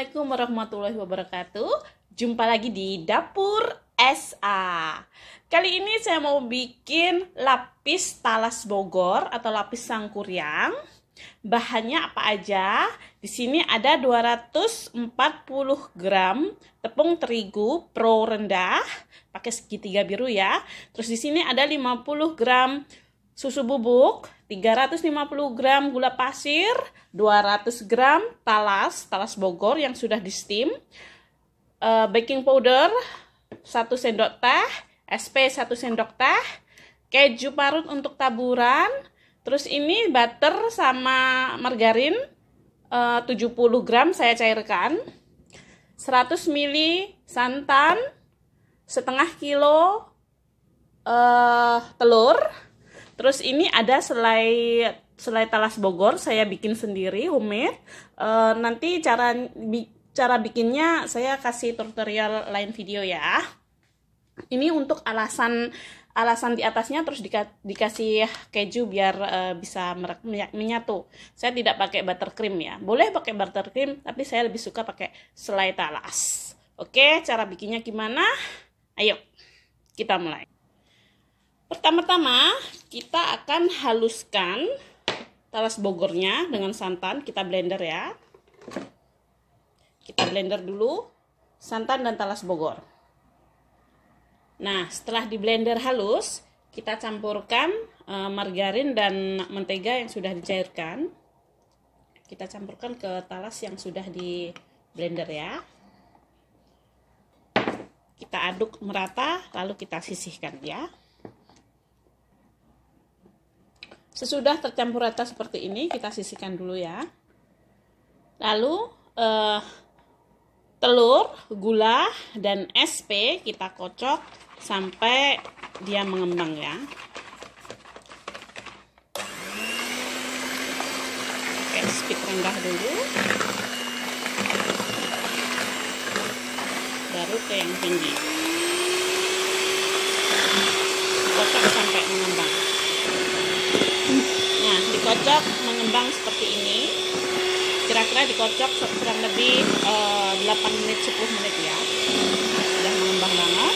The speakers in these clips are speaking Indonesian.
Assalamualaikum warahmatullahi wabarakatuh. Jumpa lagi di dapur SA. Kali ini saya mau bikin lapis talas Bogor atau lapis sangkuriang. Bahannya apa aja? Di sini ada 240 gram tepung terigu pro rendah pakai segitiga biru ya. Terus di sini ada 50 gram susu bubuk 350 gram gula pasir 200 gram talas talas bogor yang sudah di steam uh, eh, baking powder 1 sendok teh SP 1 sendok teh keju parut untuk taburan terus ini butter sama margarin eh, uh, 70 gram saya cairkan 100 ml santan setengah kilo uh, telur Terus ini ada selai selai talas Bogor saya bikin sendiri homemade. Uh, nanti cara cara bikinnya saya kasih tutorial lain video ya. Ini untuk alasan alasan di atasnya terus dika, dikasih keju biar uh, bisa minyak menyatu. Saya tidak pakai buttercream ya. Boleh pakai buttercream tapi saya lebih suka pakai selai talas. Oke, cara bikinnya gimana? Ayo kita mulai. Pertama-tama kita akan haluskan talas bogornya dengan santan. Kita blender ya. Kita blender dulu santan dan talas bogor. Nah, setelah di blender halus, kita campurkan eh, margarin dan mentega yang sudah dicairkan. Kita campurkan ke talas yang sudah di blender ya. Kita aduk merata, lalu kita sisihkan ya. Sesudah tercampur rata seperti ini, kita sisihkan dulu ya. Lalu eh, telur, gula, dan SP kita kocok sampai dia mengembang ya. Oke, speed rendah dulu. Baru ke yang tinggi. Kocok sampai mengembang dikocok mengembang seperti ini kira-kira dikocok kurang lebih uh, eh, 8 menit 10 menit ya sudah mengembang banget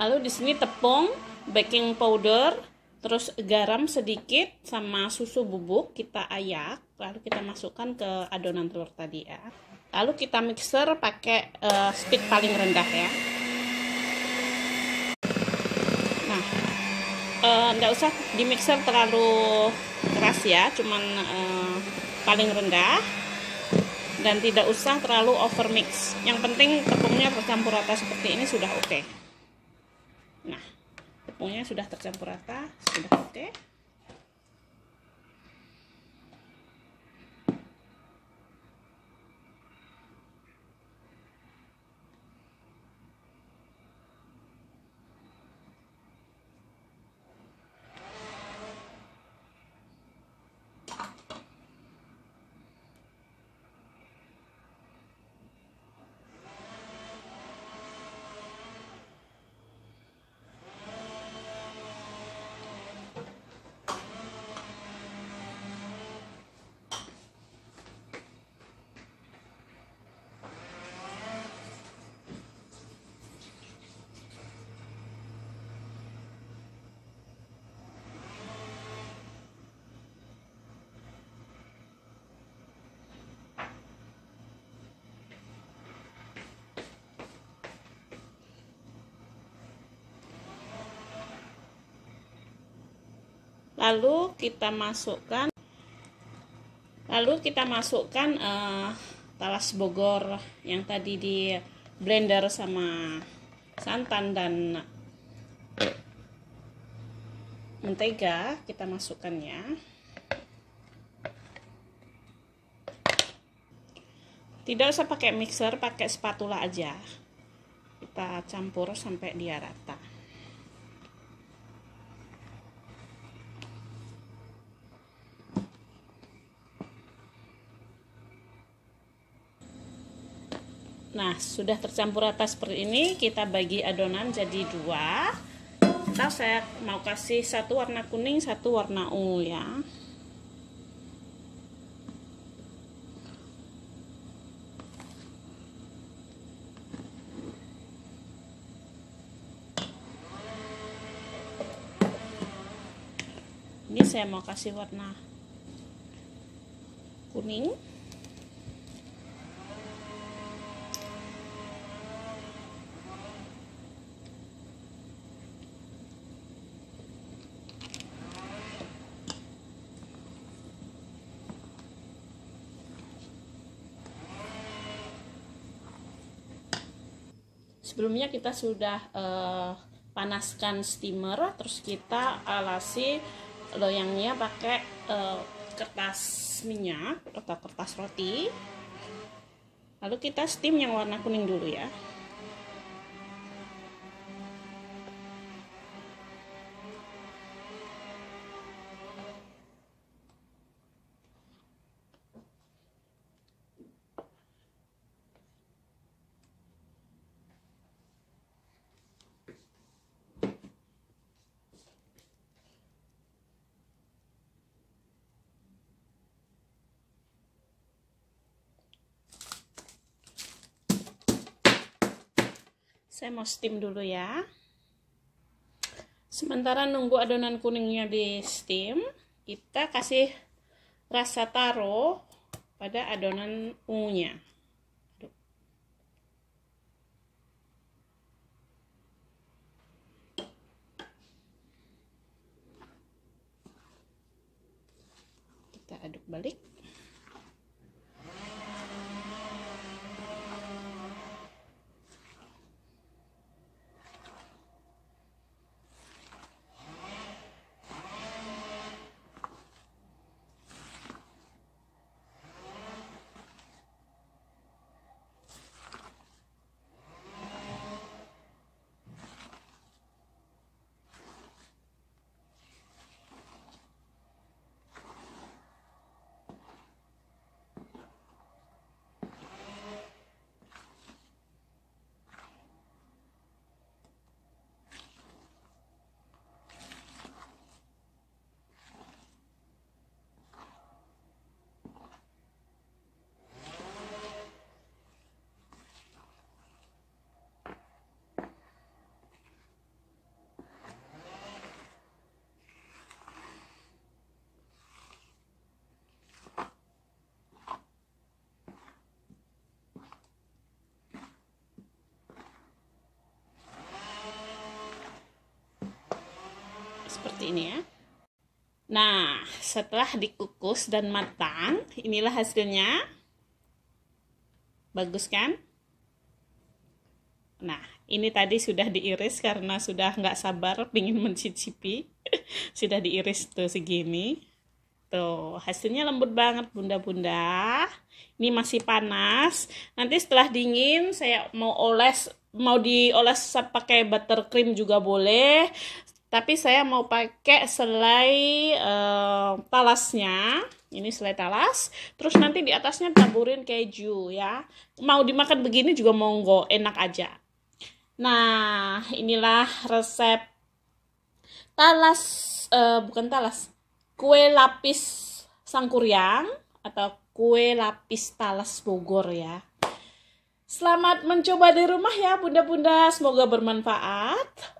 lalu di sini tepung baking powder terus garam sedikit sama susu bubuk kita ayak lalu kita masukkan ke adonan telur tadi ya lalu kita mixer pakai uh, speed paling rendah ya Eh, nggak uh, usah di mixer terlalu keras ya cuman uh, paling rendah dan tidak usah terlalu over mix yang penting tepungnya tercampur rata seperti ini sudah oke okay. nah tepungnya sudah tercampur rata sudah oke okay. lalu kita masukkan lalu kita masukkan uh, talas bogor yang tadi di blender sama santan dan mentega kita masukkannya. tidak usah pakai mixer pakai spatula aja kita campur sampai dia rata Nah, sudah tercampur rata seperti ini, kita bagi adonan jadi dua. Kita saya mau kasih satu warna kuning, satu warna ungu ya. Ini saya mau kasih warna kuning. sebelumnya kita sudah uh, panaskan steamer terus kita alasi loyangnya pakai uh, kertas minyak atau kertas roti lalu kita steam yang warna kuning dulu ya saya mau steam dulu ya sementara nunggu adonan kuningnya di steam kita kasih rasa taro pada adonan ungunya kita aduk balik seperti ini ya nah setelah dikukus dan matang inilah hasilnya bagus kan nah ini tadi sudah diiris karena sudah nggak sabar pingin mencicipi sudah diiris tuh segini Tuh, hasilnya lembut banget bunda-bunda. Ini masih panas. Nanti setelah dingin saya mau oles, mau dioles pakai buttercream juga boleh tapi saya mau pakai selai uh, talasnya ini selai talas terus nanti di atasnya taburin keju ya mau dimakan begini juga monggo enak aja nah inilah resep talas uh, bukan talas kue lapis sangkuriang atau kue lapis talas Bogor ya Selamat mencoba di rumah ya bunda-bunda, semoga bermanfaat.